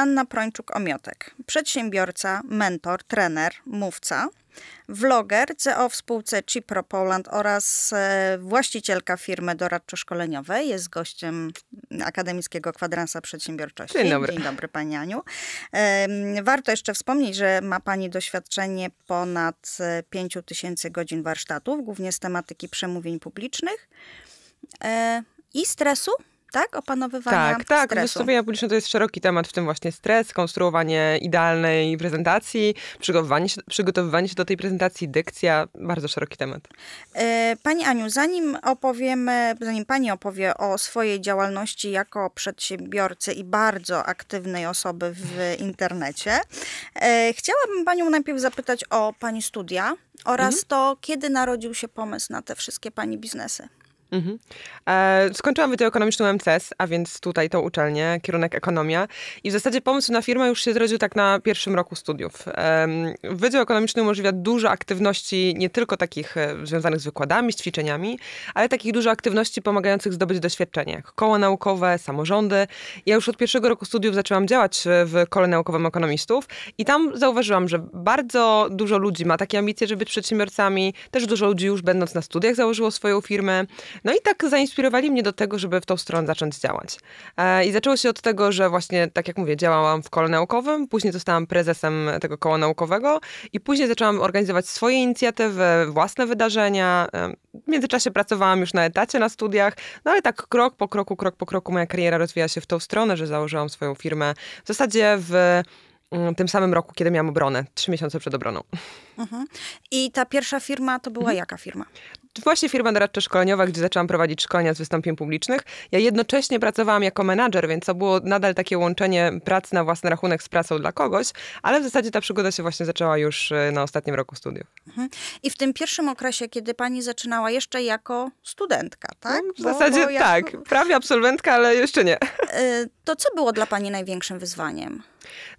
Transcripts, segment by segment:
Anna Prończuk-Omiotek, przedsiębiorca, mentor, trener, mówca, vloger, CEO w spółce Cipro Poland oraz e, właścicielka firmy doradczo-szkoleniowej. Jest gościem Akademickiego Kwadransa Przedsiębiorczości. Dzień dobry. Dzień dobry Pani Aniu. Warto jeszcze wspomnieć, że ma Pani doświadczenie ponad 5000 e, tysięcy godzin warsztatów, głównie z tematyki przemówień publicznych e, i stresu tak? Opanowywania tak, tak. stresu. Tak, wystąpienia publiczne to jest szeroki temat, w tym właśnie stres, konstruowanie idealnej prezentacji, przygotowywanie się, przygotowywanie się do tej prezentacji, dykcja, bardzo szeroki temat. E, pani Aniu, zanim opowiemy, e, zanim Pani opowie o swojej działalności jako przedsiębiorcy i bardzo aktywnej osoby w internecie, e, chciałabym Panią najpierw zapytać o Pani studia oraz mhm. to, kiedy narodził się pomysł na te wszystkie Pani biznesy. Mhm. E, skończyłam Wydział Ekonomiczny MCS, a więc tutaj tą uczelnię, kierunek ekonomia. I w zasadzie pomysł na firmę już się zrodził tak na pierwszym roku studiów. E, Wydział Ekonomiczny umożliwia dużo aktywności, nie tylko takich e, związanych z wykładami, z ćwiczeniami, ale takich dużo aktywności pomagających zdobyć doświadczenie, jak koła naukowe, samorządy. Ja już od pierwszego roku studiów zaczęłam działać w kole naukowym ekonomistów i tam zauważyłam, że bardzo dużo ludzi ma takie ambicje, żeby być przedsiębiorcami. Też dużo ludzi już będąc na studiach założyło swoją firmę no i tak zainspirowali mnie do tego, żeby w tą stronę zacząć działać. E, I zaczęło się od tego, że właśnie, tak jak mówię, działałam w kole naukowym, później zostałam prezesem tego koła naukowego i później zaczęłam organizować swoje inicjatywy, własne wydarzenia. E, w międzyczasie pracowałam już na etacie na studiach, no ale tak krok po kroku, krok po kroku moja kariera rozwija się w tą stronę, że założyłam swoją firmę w zasadzie w mm, tym samym roku, kiedy miałam obronę, trzy miesiące przed obroną. Mhm. I ta pierwsza firma to była mhm. jaka firma? właśnie firma doradcza szkoleniowa gdzie zaczęłam prowadzić szkolenia z wystąpień publicznych. Ja jednocześnie pracowałam jako menadżer, więc to było nadal takie łączenie pracy na własny rachunek z pracą dla kogoś, ale w zasadzie ta przygoda się właśnie zaczęła już e, na ostatnim roku studiów. Mhm. I w tym pierwszym okresie, kiedy pani zaczynała jeszcze jako studentka, tak? No, w bo, zasadzie bo ja... tak, prawie absolwentka, ale jeszcze nie. E, to co było dla pani największym wyzwaniem?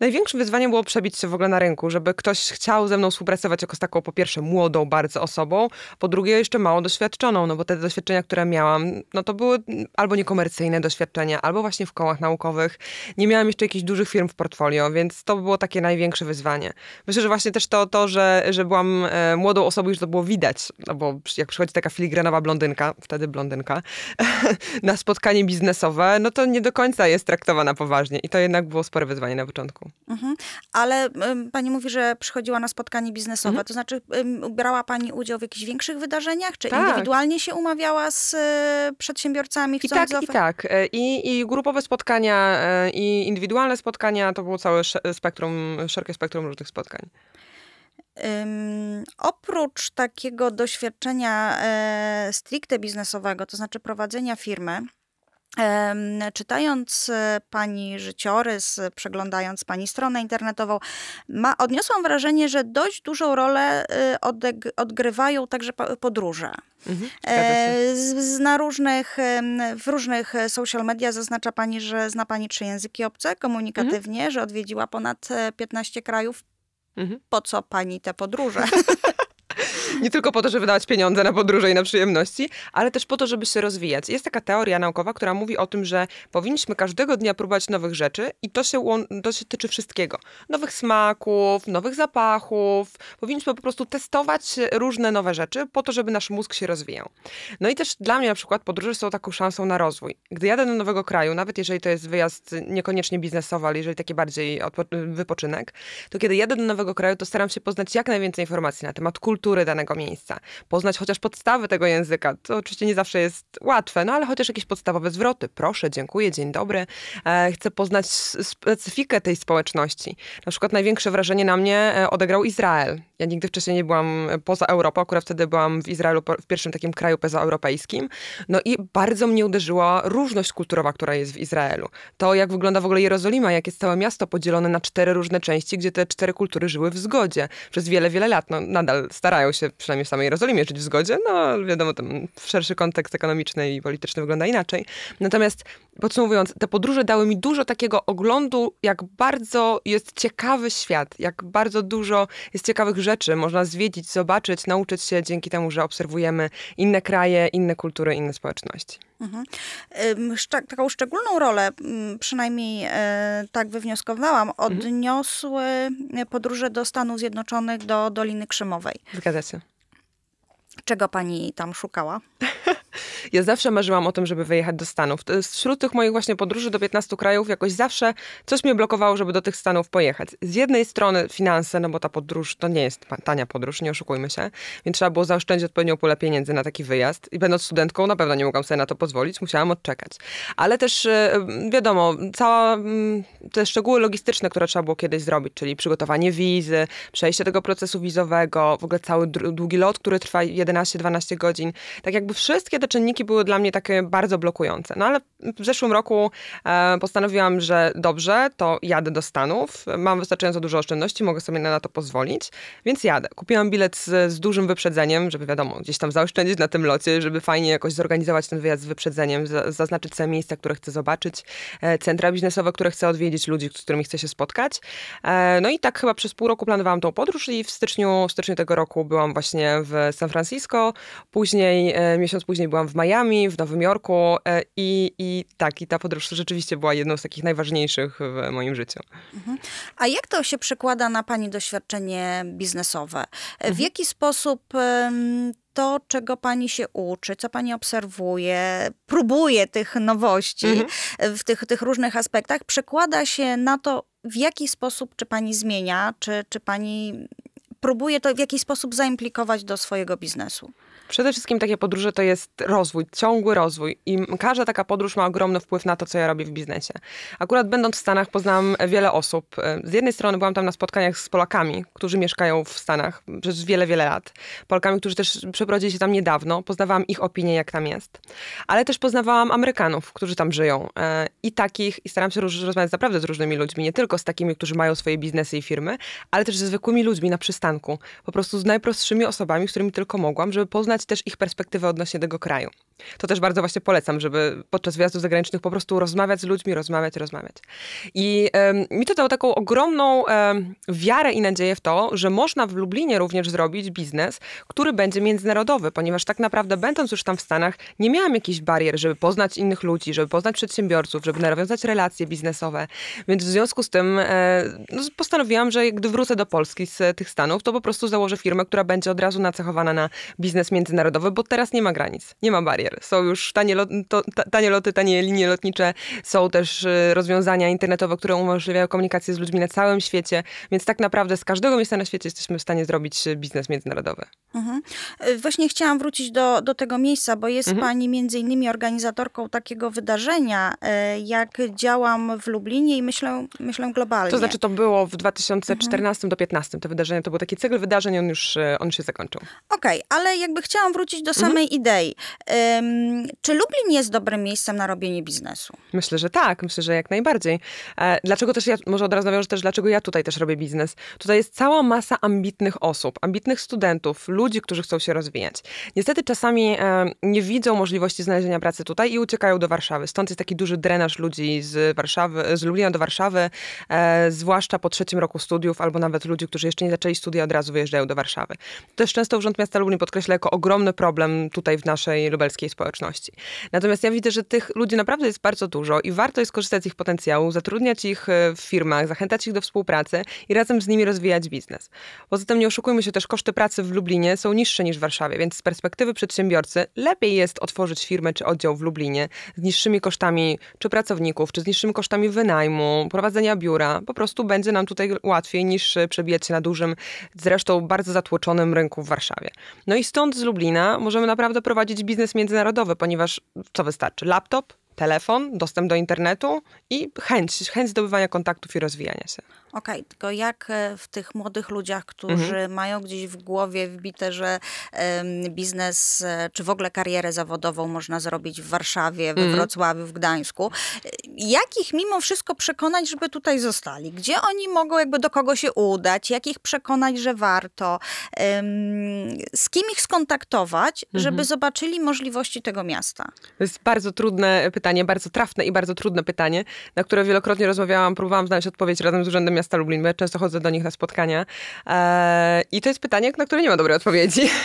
Największym wyzwaniem było przebić się w ogóle na rynku, żeby ktoś chciał ze mną współpracować jako z taką po pierwsze młodą bardzo osobą, po drugie jeszcze mało doświadczoną, no bo te doświadczenia, które miałam, no to były albo niekomercyjne doświadczenia, albo właśnie w kołach naukowych. Nie miałam jeszcze jakichś dużych firm w portfolio, więc to było takie największe wyzwanie. Myślę, że właśnie też to, to że, że byłam e, młodą osobą, już to było widać, no bo jak przychodzi taka filigranowa blondynka, wtedy blondynka, na spotkanie biznesowe, no to nie do końca jest traktowana poważnie i to jednak było spore wyzwanie na początku początku. Mhm. Ale pani mówi, że przychodziła na spotkanie biznesowe, mhm. to znaczy y, brała pani udział w jakichś większych wydarzeniach, czy tak. indywidualnie się umawiała z y, przedsiębiorcami? I tak, i tak. E, I, I grupowe spotkania, e, i indywidualne spotkania, to było całe spektrum, szerokie spektrum różnych spotkań. Um, oprócz takiego doświadczenia e, stricte biznesowego, to znaczy prowadzenia firmy, Czytając e, pani życiorys, przeglądając pani stronę internetową, ma, odniosłam wrażenie, że dość dużą rolę e, odeg- odgrywają także podróże. Mhm, e, z, z, na różnych, w różnych social media zaznacza pani, że zna pani trzy języki obce komunikatywnie, mhm. że odwiedziła ponad 15 krajów. Mhm. Po co pani te podróże? Nie tylko po to, żeby wydawać pieniądze na podróże i na przyjemności, ale też po to, żeby się rozwijać. Jest taka teoria naukowa, która mówi o tym, że powinniśmy każdego dnia próbować nowych rzeczy i to się, to się tyczy wszystkiego. Nowych smaków, nowych zapachów. Powinniśmy po prostu testować różne nowe rzeczy po to, żeby nasz mózg się rozwijał. No i też dla mnie na przykład podróże są taką szansą na rozwój. Gdy jadę do nowego kraju, nawet jeżeli to jest wyjazd niekoniecznie biznesowy, ale jeżeli taki bardziej wypoczynek, to kiedy jadę do nowego kraju, to staram się poznać jak najwięcej informacji na temat kultury danego danego miejsca, poznać chociaż podstawy tego języka. To oczywiście nie zawsze jest łatwe, no ale chociaż jakieś podstawowe zwroty. Proszę, dziękuję, dzień dobry. E, chcę poznać specyfikę tej społeczności. Na przykład największe wrażenie na mnie e, odegrał Izrael. Ja nigdy wcześniej nie byłam e, poza Europą, akurat wtedy byłam w Izraelu, w pierwszym takim kraju pozaeuropejskim. No i bardzo mnie uderzyła różność kulturowa, która jest w Izraelu. To, jak wygląda w ogóle Jerozolima, jak jest całe miasto podzielone na cztery różne części, gdzie te cztery kultury żyły w zgodzie przez wiele, wiele lat. No nadal starają się przynajmniej w samej Jerozolimie, żyć w zgodzie. No wiadomo, tam szerszy kontekst ekonomiczny i polityczny wygląda inaczej. Natomiast podsumowując, te podróże dały mi dużo takiego oglądu, jak bardzo jest ciekawy świat, jak bardzo dużo jest ciekawych rzeczy. Można zwiedzić, zobaczyć, nauczyć się dzięki temu, że obserwujemy inne kraje, inne kultury, inne społeczności. Mhm. Taką szczególną rolę, mm, przynajmniej e, tak wywnioskowałam, mhm. odniosły podróże do Stanów Zjednoczonych, do Doliny Krzemowej. Zgadza się. Czego pani tam szukała? Ja zawsze marzyłam o tym, żeby wyjechać do Stanów. Wśród tych moich właśnie podróży do 15 krajów jakoś zawsze coś mnie blokowało, żeby do tych Stanów pojechać. Z jednej strony finanse, no bo ta podróż to nie jest tania podróż, nie oszukujmy się, więc trzeba było zaoszczędzić odpowiednią pulę pieniędzy na taki wyjazd i będąc studentką na pewno nie mogłam sobie na to pozwolić, musiałam odczekać. Ale też y, y, wiadomo, cała mm, te szczegóły logistyczne, które trzeba było kiedyś zrobić, czyli przygotowanie wizy, przejście tego procesu wizowego, w ogóle cały długi lot, który trwa 11-12 godzin. Tak jakby wszystkie te czynniki były dla mnie takie bardzo blokujące. No ale w zeszłym roku e, postanowiłam, że dobrze, to jadę do Stanów, mam wystarczająco dużo oszczędności, mogę sobie na to pozwolić, więc jadę. Kupiłam bilet z, z dużym wyprzedzeniem, żeby wiadomo, gdzieś tam zaoszczędzić na tym locie, żeby fajnie jakoś zorganizować ten wyjazd z wyprzedzeniem, zaznaczyć sobie miejsca, które chcę zobaczyć, e, centra biznesowe, które chcę odwiedzić, ludzi, z którymi chcę się spotkać. E, no i tak chyba przez pół roku planowałam tą podróż i w styczniu, w styczniu tego roku byłam właśnie w San Francisco, później, miesiąc później byłam w Miami, Miami, w Nowym Jorku e, i, i tak, i ta podróż rzeczywiście była jedną z takich najważniejszych w moim życiu. Mhm. A jak to się przekłada na pani doświadczenie biznesowe? E, w mhm. jaki sposób to, czego pani się uczy, co pani obserwuje, próbuje tych nowości mhm. E, w tych, tych różnych aspektach, przekłada się na to, w jaki sposób czy pani zmienia, czy, czy pani próbuje to w jakiś sposób zaimplikować do swojego biznesu? Przede wszystkim takie podróże to jest rozwój, ciągły rozwój i każda taka podróż ma ogromny wpływ na to, co ja robię w biznesie. Akurat będąc w Stanach poznałam wiele osób. E, z jednej strony byłam tam na spotkaniach z Polakami, którzy mieszkają w Stanach przez wiele, wiele lat. Polakami, którzy też przeprowadzili się tam niedawno. Poznawałam ich opinie, jak tam jest. Ale też poznawałam Amerykanów, którzy tam żyją. E, I takich, i staram się rozmawiać naprawdę z różnymi ludźmi, nie tylko z takimi, którzy mają swoje biznesy i firmy, ale też ze zwykłymi ludźmi na przystanku. Po prostu z najprostszymi osobami, z którymi tylko mogłam, żeby poznać też ich perspektywę odnośnie tego kraju. To też bardzo właśnie polecam, żeby podczas wyjazdów zagranicznych po prostu rozmawiać z ludźmi, rozmawiać, rozmawiać. I mi to dało taką ogromną y, wiarę i nadzieję w to, że można w Lublinie również zrobić biznes, który będzie międzynarodowy, ponieważ tak naprawdę będąc już tam w Stanach, nie miałam jakichś barier, żeby poznać innych ludzi, żeby poznać przedsiębiorców, żeby nawiązać relacje biznesowe. Więc w związku z tym e, no, postanowiłam, że gdy wrócę do Polski z tych Stanów, to po prostu założę firmę, która będzie od razu nacechowana na biznes międzynarodowy, bo teraz nie ma granic, nie ma barier. Są już tanie, lot, to, tanie loty, tanie linie lotnicze, są też y, rozwiązania internetowe, które umożliwiają komunikację z ludźmi na całym świecie, więc tak naprawdę z każdego miejsca na świecie jesteśmy w stanie zrobić y, biznes międzynarodowy. Mhm. Y, właśnie chciałam wrócić do, do tego miejsca, bo jest mhm. pani między innymi organizatorką takiego wydarzenia, jak działam w Lublinie i myślę, myślę globalnie. To znaczy to było w 2014 mhm. do 2015 to wydarzenie, to był taki cykl wydarzeń, on już on się zakończył. Okej, okay, ale jakby chciałam wrócić do samej mhm. idei. Czy Lublin jest dobrym miejscem na robienie biznesu? Myślę, że tak. Myślę, że jak najbardziej. E, dlaczego też ja, może od razu nawiążę też, dlaczego ja tutaj też robię biznes. Tutaj jest cała masa ambitnych osób, ambitnych studentów, ludzi, którzy chcą się rozwijać. Niestety czasami e, nie widzą możliwości znalezienia pracy tutaj i uciekają do Warszawy. Stąd jest taki duży drenaż ludzi z Warszawy, z Lublina do Warszawy, e, zwłaszcza po trzecim roku studiów, albo nawet ludzi, którzy jeszcze nie zaczęli studia, od razu wyjeżdżają do Warszawy. Też często Urząd Miasta Lublin podkreśla jako ogromny problem tutaj w naszej lubelskiej polskiej społeczności. Natomiast ja widzę, że tych ludzi naprawdę jest bardzo dużo i warto jest korzystać z ich potencjału, zatrudniać ich e, w firmach, zachęcać ich do współpracy i razem z nimi rozwijać biznes. Poza tym nie oszukujmy się też, koszty pracy w Lublinie są niższe niż w Warszawie, więc z perspektywy przedsiębiorcy lepiej jest otworzyć firmę czy oddział w Lublinie z niższymi kosztami czy pracowników, czy z niższymi kosztami wynajmu, prowadzenia biura. Po prostu będzie nam tutaj łatwiej niż e, przebijać się na dużym, zresztą bardzo zatłoczonym rynku w Warszawie. No i stąd z Lublina możemy naprawdę prowadzić biznes między międzynarodowe, ponieważ co wystarczy? Laptop, telefon, dostęp do internetu i chęć, chęć zdobywania kontaktów i rozwijania się. Okej, okay, tylko jak e, w tych młodych ludziach, mhm. którzy mhm. mają gdzieś w głowie wbite, że biznes e, czy w ogóle karierę zawodową można zrobić w Warszawie, we mhm. Wrocławiu, w Gdańsku, e, jak ich mimo wszystko przekonać, żeby tutaj zostali? Gdzie oni mogą jakby do kogo się udać? Jak ich przekonać, że warto? z kim ich skontaktować, mhm. żeby zobaczyli możliwości tego miasta? To jest bardzo trudne pytanie, bardzo trafne i bardzo trudne pytanie, na które wielokrotnie rozmawiałam, próbowałam znaleźć odpowiedź razem z Urzędem miasta Lublin, bo ja często chodzę do nich na spotkania. Eee, I to jest pytanie, na które nie ma dobrej odpowiedzi.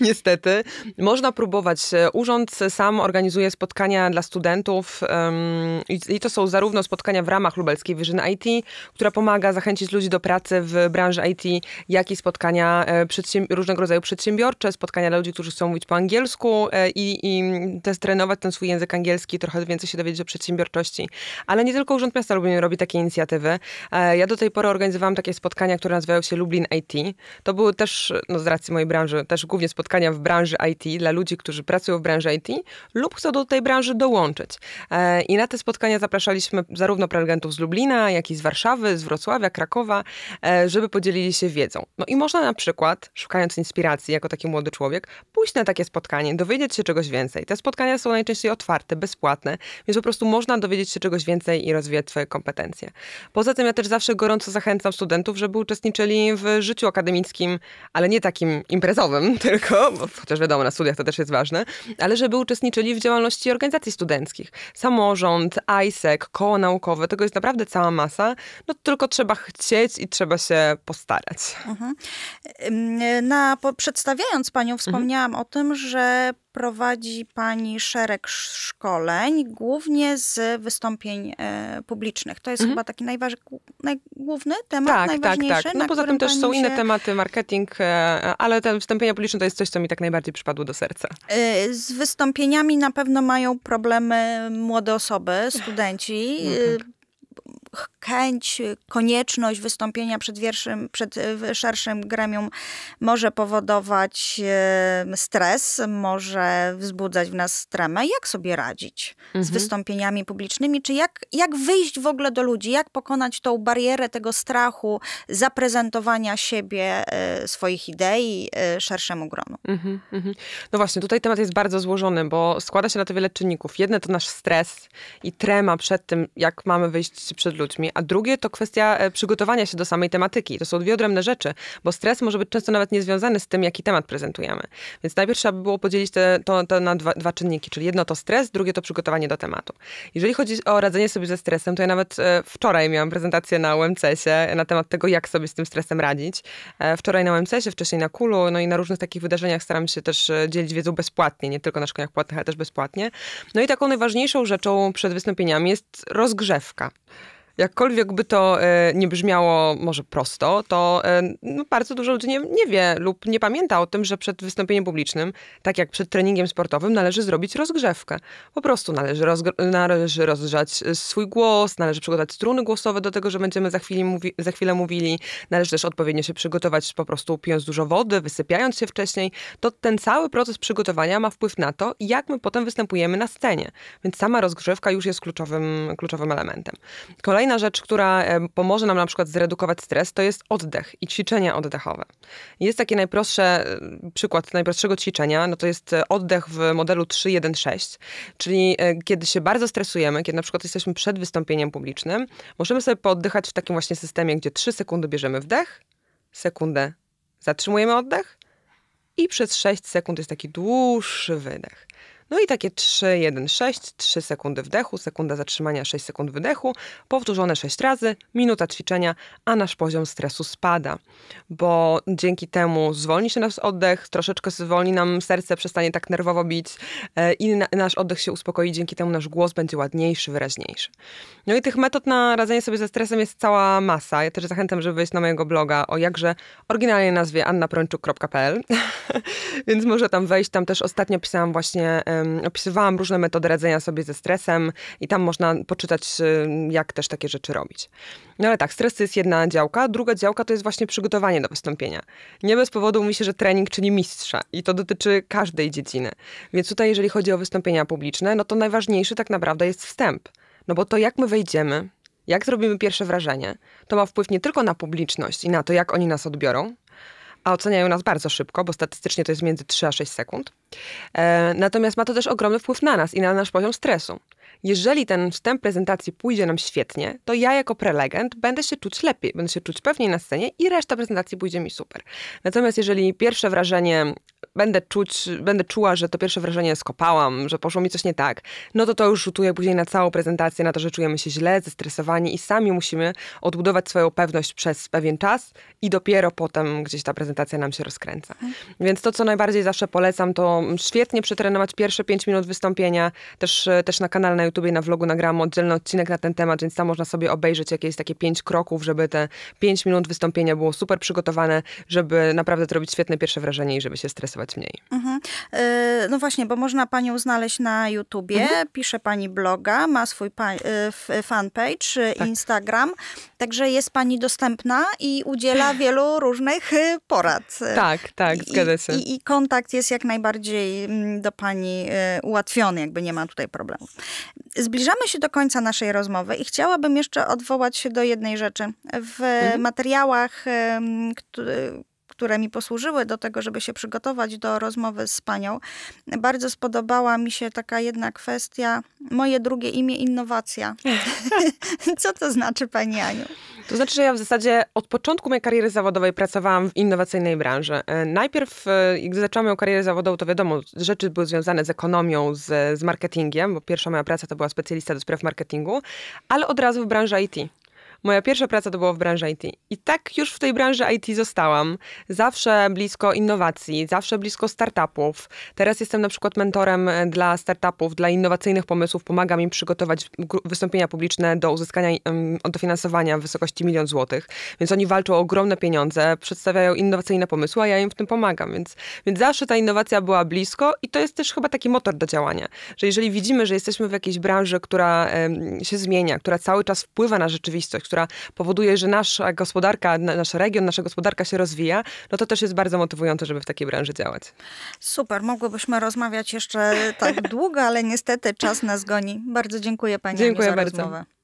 Niestety. Można próbować. E, urząd sam organizuje spotkania dla studentów i to są zarówno spotkania w ramach Lubelskiej Wyżyny IT, która pomaga zachęcić ludzi do pracy w branży IT, jak i spotkania e, różnego rodzaju przedsiębiorcze, spotkania dla ludzi, którzy chcą mówić po angielsku e, i, i też trenować ten swój język angielski, trochę więcej się dowiedzieć o przedsiębiorczości. Ale nie tylko Urząd Miasta Lublin robi takie inicjatywy. Ja do tej pory organizowałam takie spotkania, które nazywały się Lublin IT. To były też, no z racji mojej branży, też głównie spotkania w branży IT dla ludzi, którzy pracują w branży IT lub chcą do tej branży dołączyć. E, I na te spotkania zapraszaliśmy zarówno prelegentów z Lublina, jak i z Warszawy, z Wrocławia, Krakowa, e, żeby podzielili się wiedzą. No i można na przykład, szukając inspiracji jako taki młody człowiek, pójść na takie spotkanie, dowiedzieć się czegoś więcej. Te spotkania są najczęściej otwarte, bezpłatne, więc po prostu można dowiedzieć się czegoś więcej i rozwijać swoje kompetencje. Poza tym ja też zawsze zawsze gorąco zachęcam studentów, żeby uczestniczyli w życiu akademickim, ale nie takim imprezowym tylko, bo chociaż wiadomo, na studiach to też jest ważne, ale żeby uczestniczyli w działalności organizacji studenckich. Samorząd, ISEC, koło naukowe, tego jest naprawdę cała masa. No tylko trzeba chcieć i trzeba się postarać. Mhm. Na, po, przedstawiając panią, mhm. wspomniałam mhm. o tym, że prowadzi Pani szereg szkoleń, głównie z wystąpień e, publicznych. To jest mhm. chyba taki najważ, najgłówny temat, tak, tak, najważniejszy. Tak, tak. No poza tym też są się... inne tematy, marketing, e, ale te wystąpienia publiczne to jest coś, co mi tak najbardziej przypadło do serca. E, z wystąpieniami na pewno mają problemy młode osoby, studenci. Mhm. E, tak chęć, konieczność wystąpienia przed, wierszym, przed e, szerszym gremium może powodować e, stres, może wzbudzać w nas tremę. Jak sobie radzić mhm. z wystąpieniami publicznymi? Czy jak, jak wyjść w ogóle do ludzi? Jak pokonać tą barierę tego strachu zaprezentowania siebie, e, swoich idei szerszemu gronu? Mhm, mhm, No właśnie, tutaj temat jest bardzo złożony, bo składa się na to wiele czynników. Jedne to nasz stres i trema przed tym, jak mamy wyjść przed ludźmi, a drugie to kwestia e, przygotowania się do samej tematyki. To są dwie odrębne rzeczy, bo stres może być często nawet niezwiązany z tym, jaki temat prezentujemy. Więc najpierw trzeba by było podzielić te, to, to na dwa, dwa, czynniki, czyli jedno to stres, drugie to przygotowanie do tematu. Jeżeli chodzi o radzenie sobie ze stresem, to ja nawet e, wczoraj miałam prezentację na UMCS-ie e, na temat tego, jak sobie z tym stresem radzić. Wczoraj na UMCS-ie, wcześniej na KULU, no i na różnych takich wydarzeniach staram się też dzielić wiedzą bezpłatnie, nie tylko na szkoleniach płatnych, ale też bezpłatnie. No i taką najważniejszą rzeczą przed wystąpieniami jest rozgrzewka jakkolwiek by to e, nie brzmiało może prosto, to e, no, bardzo dużo ludzi nie, nie wie lub nie pamięta o tym, że przed wystąpieniem publicznym, tak jak przed treningiem sportowym, należy zrobić rozgrzewkę. Po prostu należy, rozgr- należy rozgrzać e, swój głos, należy przygotować struny głosowe do tego, że będziemy za, mówi- za chwilę mówili, należy też odpowiednio się przygotować po prostu pijąc dużo wody, wysypiając się wcześniej. To ten cały proces przygotowania ma wpływ na to, jak my potem występujemy na scenie. Więc sama rozgrzewka już jest kluczowym, kluczowym elementem. Kolejny Kolejna rzecz, która pomoże nam na przykład zredukować stres, to jest oddech i ćwiczenia oddechowe. Jest taki najprostszy przykład najprostszego ćwiczenia, no to jest e, oddech w modelu 3-1-6, czyli e, kiedy się bardzo stresujemy, kiedy na przykład jesteśmy przed wystąpieniem publicznym, możemy sobie pooddychać w takim właśnie systemie, gdzie 3 sekundy bierzemy wdech, sekundę zatrzymujemy oddech i przez 6 sekund jest taki dłuższy wydech. No i takie 3, 1, 6, 3 sekundy wdechu, sekunda zatrzymania, 6 sekund wydechu, powtórzone 6 razy, minuta ćwiczenia, a nasz poziom stresu spada, bo dzięki temu zwolni się nasz oddech, troszeczkę zwolni nam serce, przestanie tak nerwowo bić e, i na, nasz oddech się uspokoi, dzięki temu nasz głos będzie ładniejszy, wyraźniejszy. No i tych metod na radzenie sobie ze stresem jest cała masa. Ja też zachęcam, żeby wejść na mojego bloga o jakże oryginalnej nazwie annaprończuk.pl, więc może tam wejść. Tam też ostatnio pisałam właśnie e, opisywałam różne metody radzenia sobie ze stresem i tam można poczytać, y, jak też takie rzeczy robić. No ale tak, stres to jest jedna działka, druga działka to jest właśnie przygotowanie do wystąpienia. Nie bez powodu mówi się, że trening czyni mistrza i to dotyczy każdej dziedziny. Więc tutaj, jeżeli chodzi o wystąpienia publiczne, no to najważniejszy tak naprawdę jest wstęp. No bo to jak my wejdziemy, jak zrobimy pierwsze wrażenie, to ma wpływ nie tylko na publiczność i na to, jak oni nas odbiorą, a oceniają nas bardzo szybko, bo statystycznie to jest między 3 a 6 sekund. E, natomiast ma to też ogromny wpływ na nas i na nasz poziom stresu jeżeli ten wstęp prezentacji pójdzie nam świetnie, to ja jako prelegent będę się czuć lepiej, będę się czuć pewniej na scenie i reszta prezentacji pójdzie mi super. Natomiast jeżeli pierwsze wrażenie będę czuć, będę czuła, że to pierwsze wrażenie skopałam, że poszło mi coś nie tak, no to to już rzutuje później na całą prezentację, na to, że czujemy się źle, zestresowani i sami musimy odbudować swoją pewność przez pewien czas i dopiero potem gdzieś ta prezentacja nam się rozkręca. Tak. Więc to, co najbardziej zawsze polecam, to świetnie przetrenować pierwsze 5 minut wystąpienia, też, też na kanale na YouTube na vlogu nagrałam oddzielny odcinek na ten temat, więc tam można sobie obejrzeć jakieś takie pięć kroków, żeby te pięć minut wystąpienia było super przygotowane, żeby naprawdę zrobić świetne pierwsze wrażenie i żeby się stresować mniej. Mhm. Y, no właśnie, bo można panią znaleźć na YouTubie, mhm. pisze pani bloga, ma swój pa- y, fanpage, y, tak. Instagram, także jest pani dostępna i udziela wielu różnych porad. Tak, tak, zgadza się. I, i kontakt jest jak najbardziej mm, do pani ułatwiony, jakby nie ma tutaj problemu. Zbliżamy się do końca naszej rozmowy i chciałabym jeszcze odwołać się do jednej rzeczy. W mhm. materiałach, które mi posłużyły do tego, żeby się przygotować do rozmowy z panią. Bardzo spodobała mi się taka jedna kwestia, moje drugie imię innowacja. Co to znaczy, pani Aniu? To znaczy, że ja w zasadzie od początku mojej kariery zawodowej pracowałam w innowacyjnej branży. E, najpierw, gdy e, zaczęłam moją karierę zawodową, to wiadomo, rzeczy były związane z ekonomią, z, z marketingiem, bo pierwsza moja praca to była specjalista do spraw marketingu, ale od razu w branży IT. Moja pierwsza praca to było w branży IT. I tak już w tej branży IT zostałam. Zawsze blisko innowacji, zawsze blisko startupów. Teraz jestem na przykład mentorem e, dla startupów, dla innowacyjnych pomysłów. Pomagam im przygotować wystąpienia publiczne do uzyskania dofinansowania w wysokości milion złotych. Więc oni walczą o ogromne pieniądze, przedstawiają innowacyjne pomysły, a ja im w tym pomagam. Więc, więc zawsze ta innowacja była blisko i to jest też chyba taki motor do działania. Że jeżeli widzimy, że jesteśmy w jakiejś branży, która się zmienia, która cały czas wpływa na rzeczywistość, która powoduje, że nasza gospodarka, nasz region, nasza gospodarka się rozwija, no to też jest bardzo motywujące, żeby w takiej branży działać. Super, mogłybyśmy rozmawiać jeszcze tak długo, ale niestety czas nas goni. Bardzo dziękuję Pani dziękuję za bardzo. rozmowę.